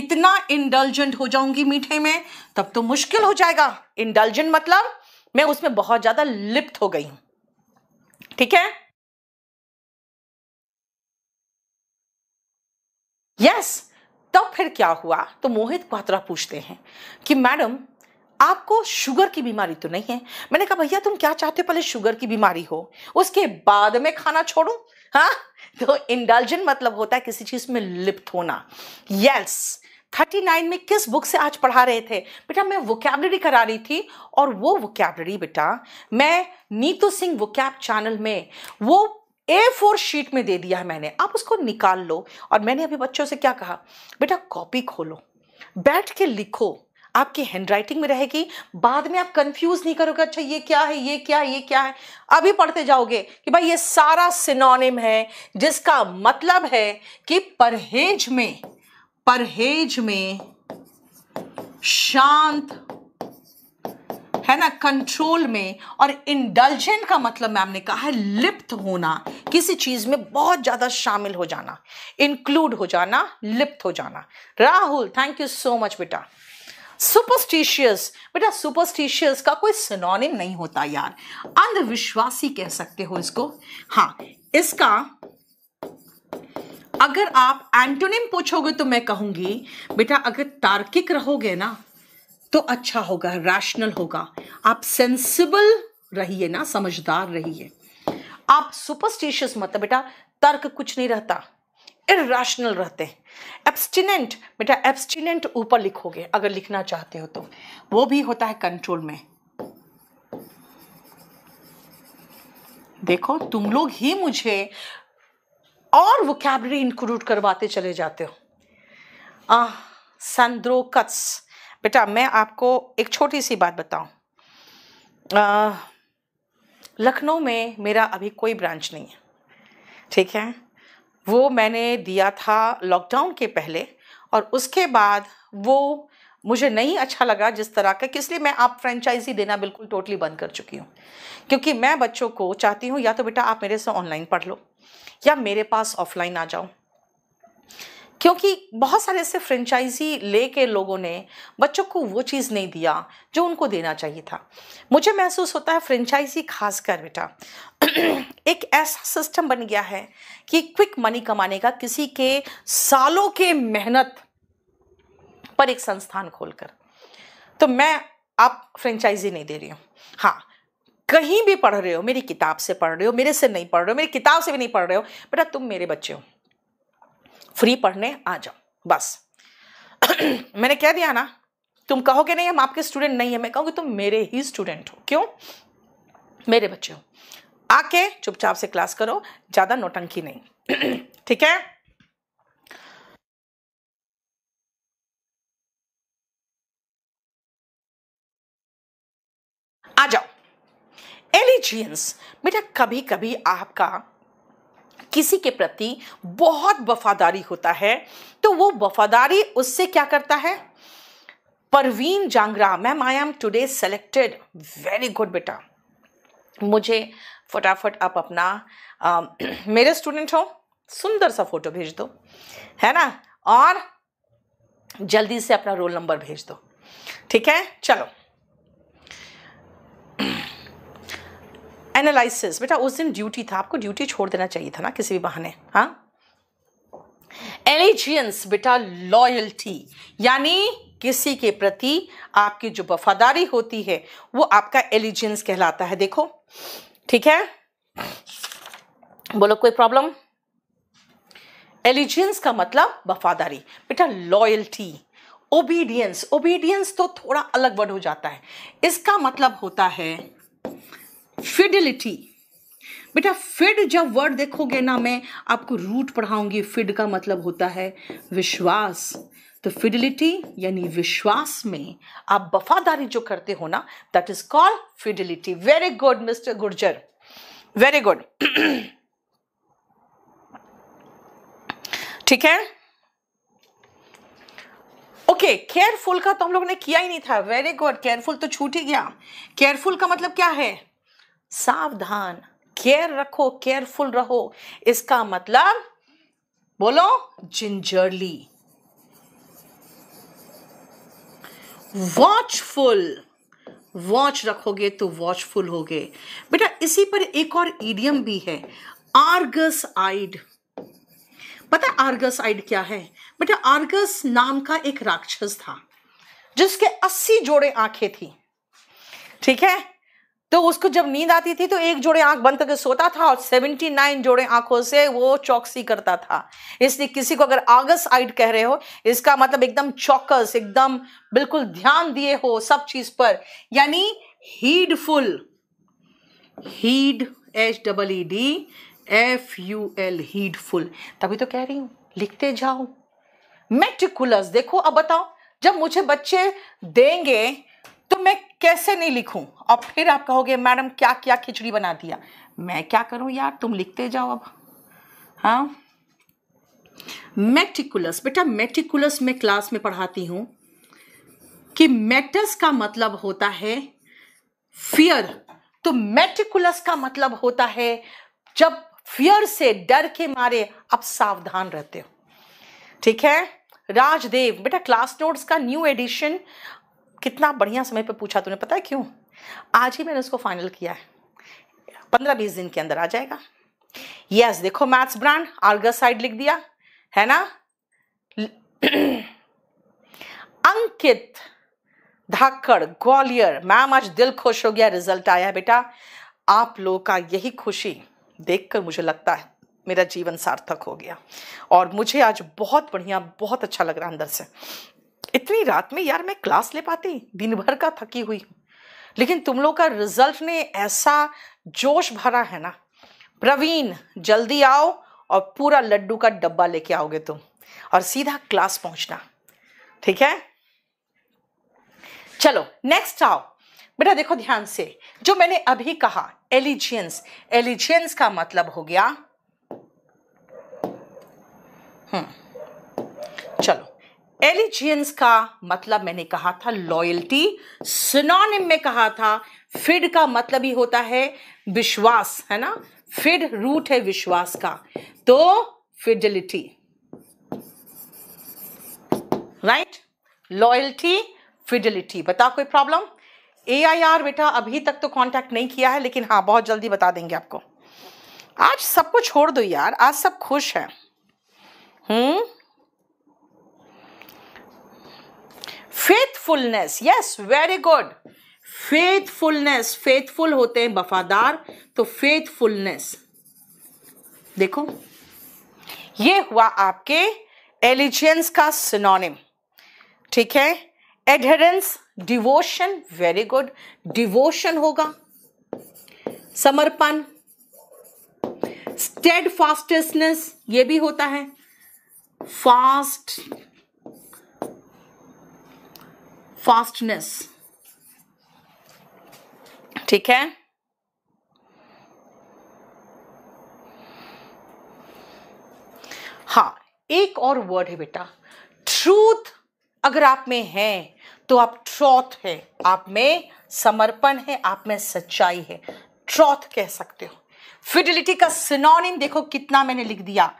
इतना इंडलजेंट हो जाऊंगी मीठे में तब तो मुश्किल हो जाएगा इंडलजेंट मतलब मैं उसमें बहुत ज़्यादा लिप्त हो गई हूँ ठीक है यस yes, तब तो फिर क्या हुआ तो मोहित पात्रा पूछते हैं कि मैडम आपको शुगर की बीमारी तो नहीं है मैंने कहा भैया तुम क्या चाहते हो पहले शुगर की बीमारी हो उसके बाद में खाना छोड़ू हाँ तो इंडल्जन मतलब होता है किसी चीज में लिप्त होना यस थर्टी नाइन में किस बुक से आज पढ़ा रहे थे बेटा मैं वोकेबलरी करा रही थी और वो वोकेबलरी बेटा मैं नीतू सिंह वोकैब चैनल में वो ए फोर शीट में दे दिया है मैंने आप उसको निकाल लो और मैंने अभी बच्चों से क्या कहा बेटा कॉपी खोलो बैठ के लिखो आपकी हैंडराइटिंग में रहेगी बाद में आप कंफ्यूज नहीं करोगे अच्छा ये क्या है ये क्या है ये क्या है अभी पढ़ते जाओगे कि भाई ये सारा सिनोनिम है जिसका मतलब है कि परहेज में परहेज में शांत है ना कंट्रोल में और इंडलजेंट का मतलब मैम ने कहा है लिप्त होना किसी चीज में बहुत ज्यादा शामिल हो जाना इंक्लूड हो जाना लिप्त हो जाना Rahul thank you so much बेटा सुपरस्टिशियस बेटा सुपरस्टिशियस का कोई सिनोनिम नहीं होता यार अंधविश्वासी कह सकते हो इसको हाँ इसका अगर आप एंटोनिम पूछोगे तो मैं कहूंगी बेटा अगर तार्किक रहोगे ना तो अच्छा होगा रैशनल होगा आप सेंसिबल रहिए ना समझदार रहिए आप सुपरस्टिशियस मत बेटा तर्क कुछ नहीं रहता इेशनल रहते हैं एब्सटिनेंट बेटा एब्सटिनेंट ऊपर लिखोगे अगर लिखना चाहते हो तो वो भी होता है कंट्रोल में देखो तुम लोग ही मुझे और वो कैबरी इंक्लूड करवाते चले जाते हो आह संद्रो कत्स बेटा मैं आपको एक छोटी सी बात बताऊं लखनऊ में मेरा अभी कोई ब्रांच नहीं है ठीक है वो मैंने दिया था लॉकडाउन के पहले और उसके बाद वो मुझे नहीं अच्छा लगा जिस तरह का इसलिए मैं आप फ्रेंचाइजी देना बिल्कुल टोटली बंद कर चुकी हूँ क्योंकि मैं बच्चों को चाहती हूँ या तो बेटा आप मेरे से ऑनलाइन पढ़ लो या मेरे पास ऑफलाइन आ जाओ क्योंकि बहुत सारे ऐसे फ्रेंचाइजी ले के लोगों ने बच्चों को वो चीज़ नहीं दिया जो उनको देना चाहिए था मुझे महसूस होता है फ्रेंचाइजी खास कर बेटा एक ऐसा सिस्टम बन गया है कि क्विक मनी कमाने का किसी के सालों के मेहनत पर एक संस्थान खोलकर तो मैं आप फ्रेंचाइजी नहीं दे रही हूँ हाँ कहीं भी पढ़ रहे हो मेरी किताब से पढ़ रहे हो मेरे से नहीं पढ़ रहे हो मेरी किताब से भी नहीं पढ़ रहे हो बेटा तुम मेरे बच्चे हो फ्री पढ़ने आ जाओ बस मैंने कह दिया ना तुम कहोगे नहीं हम आपके स्टूडेंट नहीं है मैं कहूँगी तुम मेरे ही स्टूडेंट हो क्यों मेरे बच्चे हो आके चुपचाप से क्लास करो ज़्यादा नोटंकी नहीं ठीक है आ जाओ एलिजियंस बेटा कभी कभी आपका किसी के प्रति बहुत वफादारी होता है तो वो वफादारी उससे क्या करता है Parveen Jangra ma'am I am today selected very good बेटा मुझे फटाफट आप अपना आ, मेरे स्टूडेंट हो सुंदर सा फोटो भेज दो है ना और जल्दी से अपना रोल नंबर भेज दो ठीक है चलो एनालिसिस बेटा उस दिन ड्यूटी था आपको ड्यूटी छोड़ देना चाहिए था ना किसी भी बहाने हाँ एलिजियंस बेटा लॉयल्टी यानी किसी के प्रति आपकी जो वफादारी होती है वो आपका एलिजियंस कहलाता है देखो ठीक है बोलो कोई प्रॉब्लम एलिजियंस का मतलब वफादारी बेटा लॉयल्टी ओबीडियंस ओबीडियंस तो थोड़ा अलग वर्ड हो जाता है इसका मतलब होता है फिडिलिटी बेटा फिड जब वर्ड देखोगे ना मैं आपको रूट पढ़ाऊंगी फिड का मतलब होता है विश्वास तो फिडिलिटी यानी विश्वास में आप वफादारी जो करते हो ना that is called fidelity very good mister Gurjar very good ठीक है ओके केयरफुल का तो हम लोग ने किया ही नहीं था वेरी गुड केयरफुल तो छूट ही गया केयरफुल का मतलब क्या है सावधान केयर रखो केयरफुल रहो इसका मतलब बोलो जिंजरली वॉचफुल वॉच रखोगे तो वॉचफुल होगे बेटा इसी पर एक और ईडियम भी है आर्गस आइड पता आर्गस आइड क्या है बेटा आर्गस नाम का एक राक्षस था जिसके अस्सी जोड़े आंखें थी ठीक है तो उसको जब नींद आती थी तो एक जोड़े आंख बंद करके सोता था और 79 जोड़े आंखों से वो चौकसी करता था इसलिए किसी को अगर आगस आइड कह रहे हो इसका मतलब एकदम चौकस एकदम बिल्कुल ध्यान दिए हो सब चीज पर यानी heedful heed H double E D F U L heedful तभी तो कह रही हूं लिखते जाओ मेटिकुलस देखो अब बताओ जब मुझे बच्चे देंगे मैं कैसे नहीं लिखूं और फिर आप कहोगे मैडम क्या क्या खिचड़ी बना दिया मैं क्या करूं यार तुम लिखते जाओ अब हाँ मेटिकुलस बेटा मेटिकुलस में क्लास में पढ़ाती हूं कि मेटस का मतलब होता है फियर तो मेटिकुलस का मतलब होता है जब फियर से डर के मारे अब सावधान रहते हो ठीक है राजदेव बेटा क्लास नोट्स का न्यू एडिशन कितना बढ़िया समय पर पूछा तूने पता है क्यों आज ही मैंने उसको फाइनल किया है पंद्रह बीस दिन के अंदर आ जाएगा यस yes, देखो मैथ्स ब्रांड आर्गस साइड लिख दिया है ना अंकित धाकड़ ग्वालियर मैम आज दिल खुश हो गया रिजल्ट आया है बेटा आप लोगों का यही खुशी देखकर मुझे लगता है मेरा जीवन सार्थक हो गया और मुझे आज बहुत बढ़िया बहुत अच्छा लग रहा है अंदर से इतनी रात में यार मैं क्लास ले पाती दिन भर का थकी हुई हूँ लेकिन तुम लोग का रिजल्ट ने ऐसा जोश भरा है ना प्रवीण जल्दी आओ और पूरा लड्डू का डब्बा लेके आओगे तुम और सीधा क्लास पहुंचना ठीक है चलो नेक्स्ट आओ बेटा देखो ध्यान से जो मैंने अभी कहा एलिजियंस एलिजियंस का मतलब हो गया हम्म एलिजियंस का मतलब मैंने कहा था लॉयल्टी सिनोनिम में कहा था फिड का मतलब ही होता है विश्वास है ना फिड रूट है विश्वास का तो फिडिलिटी राइट लॉयल्टी फिडिलिटी बताओ कोई प्रॉब्लम ए आई आर बेटा अभी तक तो कांटेक्ट नहीं किया है लेकिन हाँ बहुत जल्दी बता देंगे आपको आज सबको छोड़ दो यार आज सब खुश हैं हम्म faithfulness yes very good faithfulness faithful होते हैं वफादार तो फेथफुलनेस देखो ये हुआ आपके एलिजेंस का सिनोनिम ठीक है adherence devotion very good devotion होगा समर्पण स्टेड फास्टेस्टनेस ये भी होता है फास्ट फास्टनेस ठीक है हाँ एक और वर्ड है बेटा ट्रूथ अगर आप में है तो आप ट्रॉथ है आप में समर्पण है आप में सच्चाई है ट्रॉथ कह सकते हो फिडिलिटी का सिनोनिम देखो कितना मैंने लिख दिया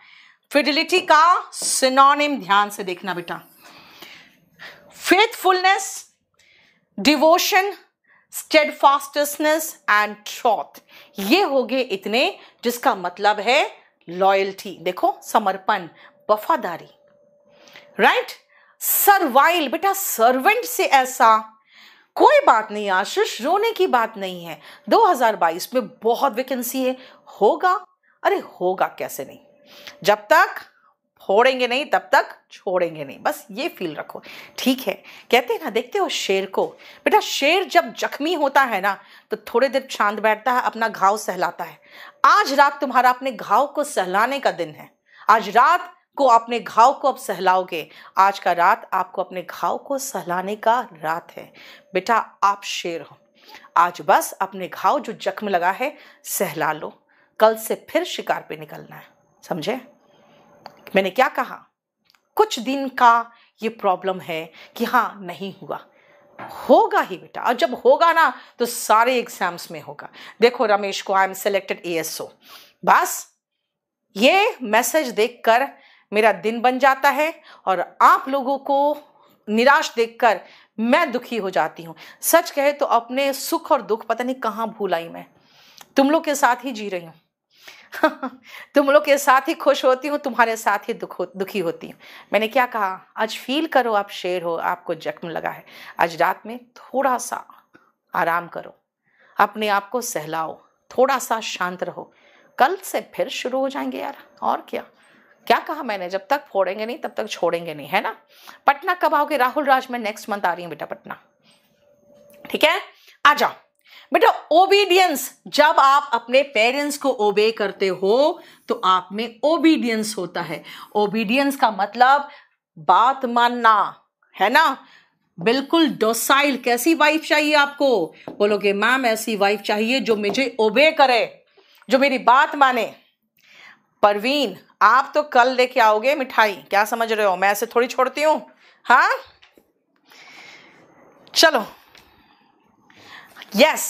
फिडिलिटी का सिनोनिम ध्यान से देखना बेटा faithfulness, devotion, steadfastness and truth. ये हो गए इतने जिसका मतलब है लॉयल्टी देखो समर्पण वफादारी राइट सरवाइल बेटा सर्वेंट से ऐसा कोई बात नहीं आशीष रोने की बात नहीं है 2022 में बहुत वैकेंसी है होगा अरे होगा कैसे नहीं जब तक छोड़ेंगे नहीं तब तक छोड़ेंगे नहीं बस ये फील रखो ठीक है कहते हैं ना देखते हो शेर को बेटा शेर जब जख्मी होता है ना तो थोड़े देर शांत बैठता है अपना घाव सहलाता है आज रात तुम्हारा अपने घाव को सहलाने का दिन है आज रात को अपने घाव को अब सहलाओगे आज का रात आपको अपने घाव को सहलाने का रात है बेटा आप शेर हो आज बस अपने घाव जो जख्म लगा है सहला लो कल से फिर शिकार पे निकलना है समझे मैंने क्या कहा कुछ दिन का ये प्रॉब्लम है कि हाँ नहीं हुआ होगा ही बेटा और जब होगा ना तो सारे एग्जाम्स में होगा देखो रमेश को आई एम सेलेक्टेड ओ बस ये मैसेज देखकर मेरा दिन बन जाता है और आप लोगों को निराश देखकर मैं दुखी हो जाती हूँ सच कहे तो अपने सुख और दुख पता नहीं कहाँ भूल आई मैं तुम लोग के साथ ही जी रही हूँ तुम लोग के साथ ही खुश होती हूँ तुम्हारे साथ ही दुख दुखी होती हूँ मैंने क्या कहा आज फील करो आप शेर हो आपको जख्म लगा है आज रात में थोड़ा सा आराम करो अपने आप को सहलाओ थोड़ा सा शांत रहो कल से फिर शुरू हो जाएंगे यार और क्या क्या कहा मैंने जब तक फोड़ेंगे नहीं तब तक छोड़ेंगे नहीं है ना पटना कब आओगे राहुल राज मैं नेक्स्ट मंथ आ रही हूँ बेटा पटना ठीक है आ जाओ बेटा ओबीडियंस जब आप अपने पेरेंट्स को ओबे करते हो तो आप में ओबीडियंस होता है ओबीडियंस का मतलब बात मानना है ना बिल्कुल डोसाइल कैसी वाइफ चाहिए आपको बोलोगे मैम ऐसी वाइफ चाहिए जो मुझे ओबे करे जो मेरी बात माने परवीन आप तो कल लेके आओगे मिठाई क्या समझ रहे हो मैं ऐसे थोड़ी छोड़ती हूं हाँ चलो यस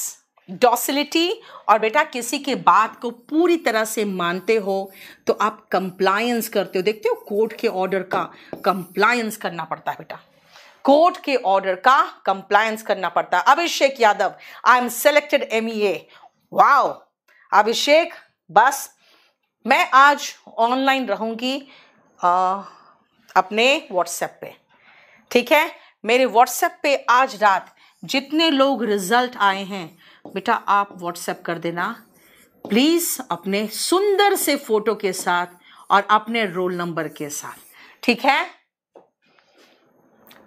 डॉसिलिटी और बेटा किसी के बात को पूरी तरह से मानते हो तो आप कंप्लायंस करते हो देखते हो कोर्ट के ऑर्डर का कंप्लायंस करना पड़ता है बेटा कोर्ट के ऑर्डर का कंप्लायंस करना पड़ता है Abhishek Yadav I am selected M E A wow Abhishek बस मैं आज ऑनलाइन रहूंगी आ, अपने व्हाट्सएप पे ठीक है मेरे व्हाट्सएप पे आज रात जितने लोग रिजल्ट आए हैं बेटा आप व्हाट्सएप कर देना प्लीज़ अपने सुंदर से फोटो के साथ और अपने रोल नंबर के साथ ठीक है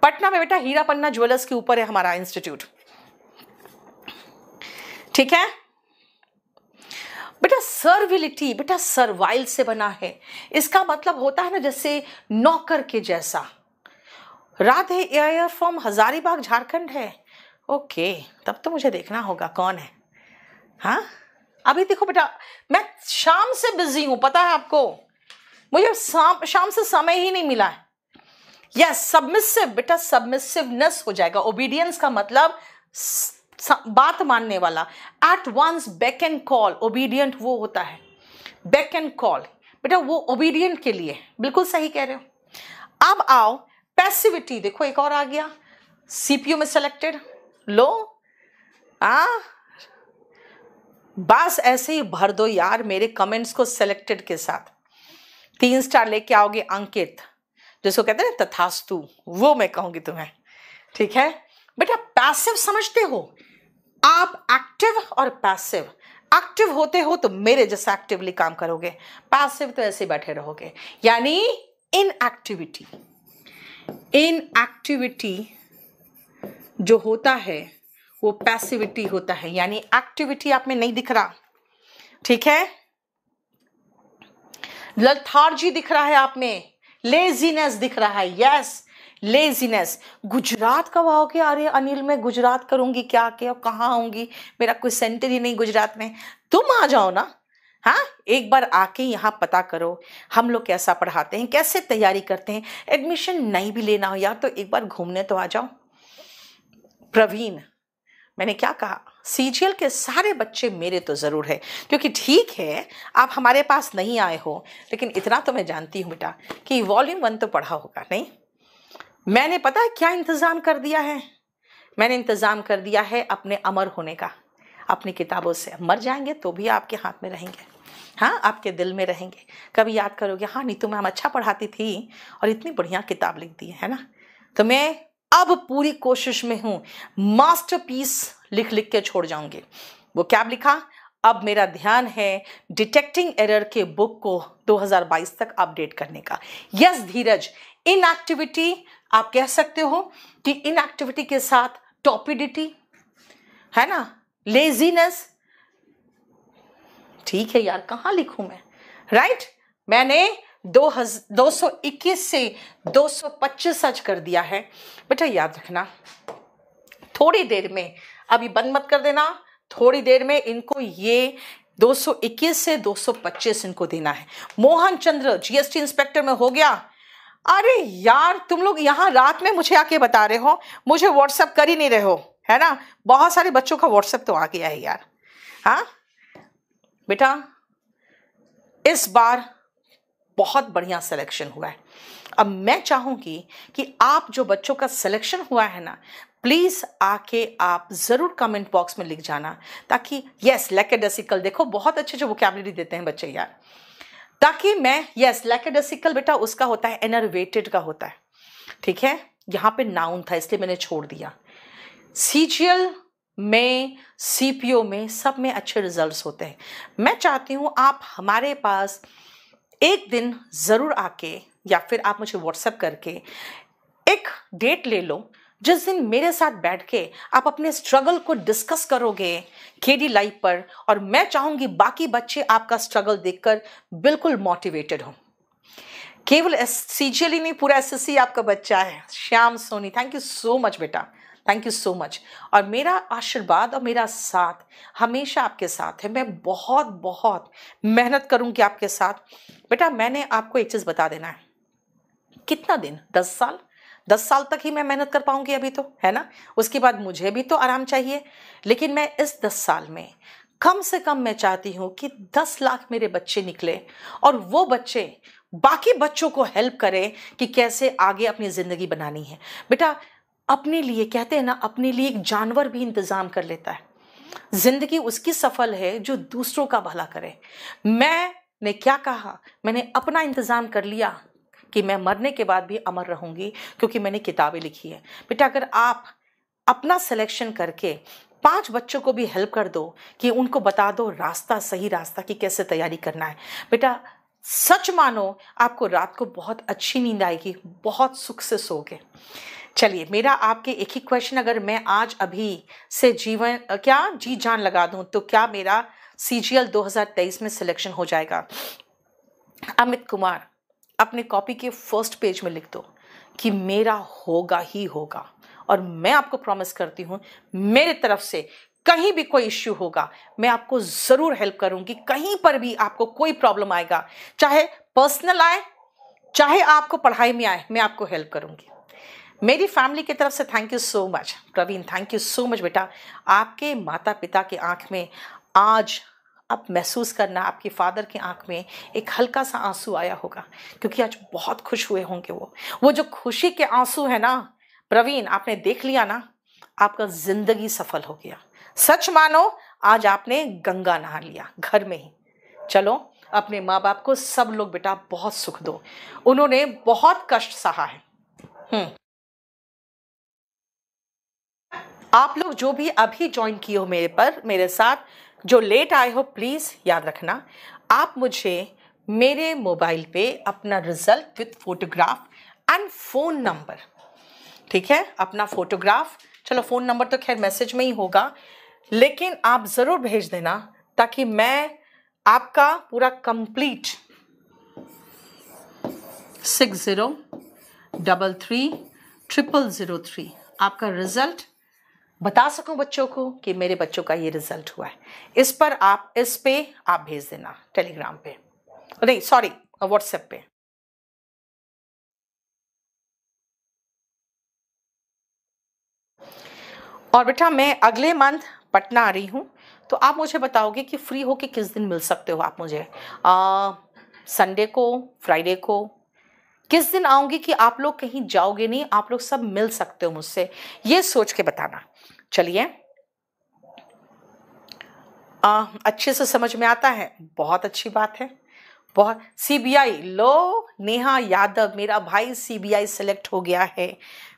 पटना में बेटा हीरा पन्ना ज्वेलर्स के ऊपर है हमारा इंस्टीट्यूट ठीक है बेटा सर्विलिटी बेटा सर्वाइल से बना है इसका मतलब होता है ना जैसे नौकर के जैसा राधे एयर फ्रॉम हजारीबाग झारखंड है ओके तब तो मुझे देखना होगा कौन है हाँ अभी देखो बेटा मैं शाम से बिजी हूं पता है आपको मुझे शाम शाम से समय ही नहीं मिला है यस सबमिसिव बेटा सबमिसिवनेस हो जाएगा ओबीडियंस का मतलब बात मानने वाला at once beck and call obedient वो होता है बैक एंड कॉल बेटा वो ओबीडियंट के लिए बिल्कुल सही कह रहे हो अब आओ पैसिविटी देखो एक और आ गया सीपीयू में सेलेक्टेड लो आ हाँ। बस ऐसे ही भर दो यार मेरे कमेंट्स को सेलेक्टेड के साथ तीन स्टार लेके आओगे अंकित जिसको कहते हैं ना तथास्तु वो मैं कहूंगी तुम्हें ठीक है बेटा पैसिव समझते हो आप एक्टिव और पैसिव एक्टिव होते हो तो मेरे जैसा एक्टिवली काम करोगे पैसिव तो ऐसे बैठे रहोगे यानी इन एक्टिविटी इन एक्टिविटी जो होता है वो पैसिविटी होता है यानी एक्टिविटी आप में नहीं दिख रहा ठीक है लथार्जी दिख रहा है आप में लेजीनेस दिख रहा है यस लेजीनेस गुजरात कब आओगे अरे अनिल मैं गुजरात करूंगी क्या क्या कहाँ आऊंगी मेरा कोई सेंटर ही नहीं गुजरात में तुम आ जाओ ना हाँ एक बार आके यहाँ पता करो हम लोग कैसा पढ़ाते हैं कैसे तैयारी करते हैं एडमिशन नहीं भी लेना हो यार तो एक बार घूमने तो आ जाओ प्रवीण मैंने क्या कहा सीजीएल के सारे बच्चे मेरे तो ज़रूर है क्योंकि ठीक है आप हमारे पास नहीं आए हो लेकिन इतना तो मैं जानती हूँ बेटा कि वॉल्यूम वन तो पढ़ा होगा नहीं मैंने पता है क्या इंतज़ाम कर दिया है मैंने इंतज़ाम कर दिया है अपने अमर होने का अपनी किताबों से मर जाएंगे तो भी आपके हाथ में रहेंगे हाँ आपके दिल में रहेंगे कभी याद करोगे हाँ नीतू मैम अच्छा पढ़ाती थी और इतनी बढ़िया किताब लिख दी है ना तो मैं अब पूरी कोशिश में हूं मास्टरपीस लिख लिख के छोड़ जाऊंगी वो क्या लिखा अब मेरा ध्यान है डिटेक्टिंग एरर के बुक को 2022 तक अपडेट करने का यस धीरज इनएक्टिविटी आप कह सकते हो कि इनएक्टिविटी के साथ टॉपिडिटी है ना लेजीनेस ठीक है यार कहां लिखूं मैं राइट right? मैंने दो हजार दो सौ इक्कीस से दो सौ पच्चीस हज कर दिया है बेटा याद रखना थोड़ी देर में अभी बंद मत कर देना थोड़ी देर में इनको ये 221 से 225 इनको देना है मोहन चंद्र जीएसटी इंस्पेक्टर में हो गया अरे यार तुम लोग यहाँ रात में मुझे आके बता रहे हो मुझे व्हाट्सअप कर ही नहीं रहे हो है ना बहुत सारे बच्चों का व्हाट्सएप तो आ गया है यार हाँ बेटा इस बार बहुत बढ़िया सिलेक्शन हुआ है अब मैं चाहूंगी कि आप जो बच्चों का सिलेक्शन हुआ है ना प्लीज़ आके आप ज़रूर कमेंट बॉक्स में लिख जाना ताकि यस लैकेडेसिकल देखो बहुत अच्छे जो वोकेबलरी देते हैं बच्चे यार ताकि मैं यस लैकेडेसिकल बेटा उसका होता है एनर्वेटेड का होता है ठीक है यहाँ पे नाउन था इसलिए मैंने छोड़ दिया सीजीएल में सीपीओ में सब में अच्छे रिजल्ट्स होते हैं मैं चाहती हूँ आप हमारे पास एक दिन ज़रूर आके या फिर आप मुझे व्हाट्सएप करके एक डेट ले लो जिस दिन मेरे साथ बैठ के आप अपने स्ट्रगल को डिस्कस करोगे के डी पर और मैं चाहूँगी बाकी बच्चे आपका स्ट्रगल देखकर बिल्कुल मोटिवेटेड हों केवल सी जी एल ही नहीं पूरा एस एस सी आपका बच्चा है Shyam Soni thank you so much बेटा थैंक यू सो मच और मेरा आशीर्वाद और मेरा साथ हमेशा आपके साथ है मैं बहुत बहुत मेहनत करूँगी आपके साथ बेटा मैंने आपको एक चीज़ बता देना है कितना दिन दस साल दस साल तक ही मैं मेहनत कर पाऊंगी अभी तो है ना उसके बाद मुझे भी तो आराम चाहिए लेकिन मैं इस दस साल में कम से कम मैं चाहती हूँ कि दस लाख मेरे बच्चे निकले और वो बच्चे बाकी बच्चों को हेल्प करें कि कैसे आगे अपनी ज़िंदगी बनानी है बेटा अपने लिए कहते हैं ना अपने लिए एक जानवर भी इंतज़ाम कर लेता है ज़िंदगी उसकी सफल है जो दूसरों का भला करे मैं ने क्या कहा मैंने अपना इंतज़ाम कर लिया कि मैं मरने के बाद भी अमर रहूंगी क्योंकि मैंने किताबें लिखी है बेटा अगर आप अपना सिलेक्शन करके पांच बच्चों को भी हेल्प कर दो कि उनको बता दो रास्ता सही रास्ता कि कैसे तैयारी करना है बेटा सच मानो आपको रात को बहुत अच्छी नींद आएगी बहुत सुख से सोगे चलिए मेरा आपके एक ही क्वेश्चन अगर मैं आज अभी से जीवन क्या जी जान लगा दूं तो क्या मेरा सी जी एल दो हज़ार तेईस में सिलेक्शन हो जाएगा अमित कुमार अपने कॉपी के फर्स्ट पेज में लिख दो कि मेरा होगा ही होगा और मैं आपको प्रॉमिस करती हूँ मेरे तरफ से कहीं भी कोई इश्यू होगा मैं आपको ज़रूर हेल्प करूँगी कहीं पर भी आपको कोई प्रॉब्लम आएगा चाहे पर्सनल आए चाहे आपको पढ़ाई में आए मैं आपको हेल्प करूँगी मेरी फैमिली की तरफ से thank you so much Praveen thank you so much बेटा आपके माता पिता के आँख में आज आप महसूस करना आपके फादर की आंख में एक हल्का सा आंसू आया होगा क्योंकि आज बहुत खुश हुए होंगे वो वो जो खुशी के आंसू है ना प्रवीण आपने देख लिया ना आपका जिंदगी सफल हो गया सच मानो आज आपने गंगा नहा लिया घर में ही चलो अपने माँ बाप को सब लोग बेटा बहुत सुख दो उन्होंने बहुत कष्ट सहा है हम्म। आप लोग जो भी अभी ज्वाइन किए हो मेरे पर मेरे साथ जो लेट आए हो प्लीज़ याद रखना आप मुझे मेरे मोबाइल पे अपना result with photograph and phone number ठीक है अपना फ़ोटोग्राफ चलो फ़ोन नंबर तो खैर मैसेज में ही होगा लेकिन आप ज़रूर भेज देना ताकि मैं आपका पूरा complete six zero double three triple zero three आपका रिज़ल्ट बता सकूं बच्चों को कि मेरे बच्चों का ये रिजल्ट हुआ है इस पर आप इस पे आप भेज देना टेलीग्राम पे नहीं सॉरी व्हाट्सएप पे और बेटा मैं अगले मंथ पटना आ रही हूँ तो आप मुझे बताओगे कि फ्री हो के किस दिन मिल सकते हो आप मुझे संडे को फ्राइडे को किस दिन आऊंगी कि आप लोग कहीं जाओगे नहीं आप लोग सब मिल सकते हो मुझसे ये सोच के बताना चलिए अच्छे से समझ में आता है बहुत अच्छी बात है बहुत सीबीआई लो नेहा यादव मेरा भाई सीबीआई सेलेक्ट हो गया है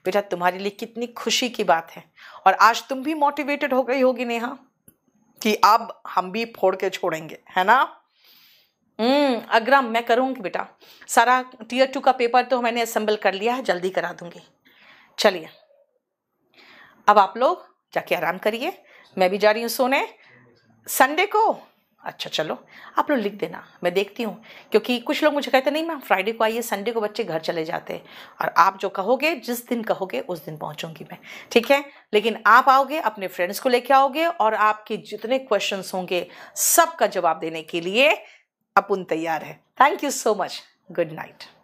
बेटा तुम्हारे लिए कितनी खुशी की बात है और आज तुम भी मोटिवेटेड हो गई होगी नेहा कि अब हम भी फोड़ के छोड़ेंगे है ना हम्म, अग्रम मैं करूँगी बेटा सारा टीयर टू का पेपर तो मैंने असेंबल कर लिया है जल्दी करा दूंगी चलिए अब आप लोग जाके आराम करिए मैं भी जा रही हूँ सोने संडे को अच्छा चलो आप लोग लिख देना मैं देखती हूँ क्योंकि कुछ लोग मुझे कहते नहीं मैम फ्राइडे को आइए संडे को बच्चे घर चले जाते हैं और आप जो कहोगे जिस दिन कहोगे उस दिन पहुँचूँगी मैं ठीक है लेकिन आप आओगे अपने फ्रेंड्स को लेके आओगे और आपके जितने क्वेश्चन होंगे सबका जवाब देने के लिए अपन तैयार है thank you so much good night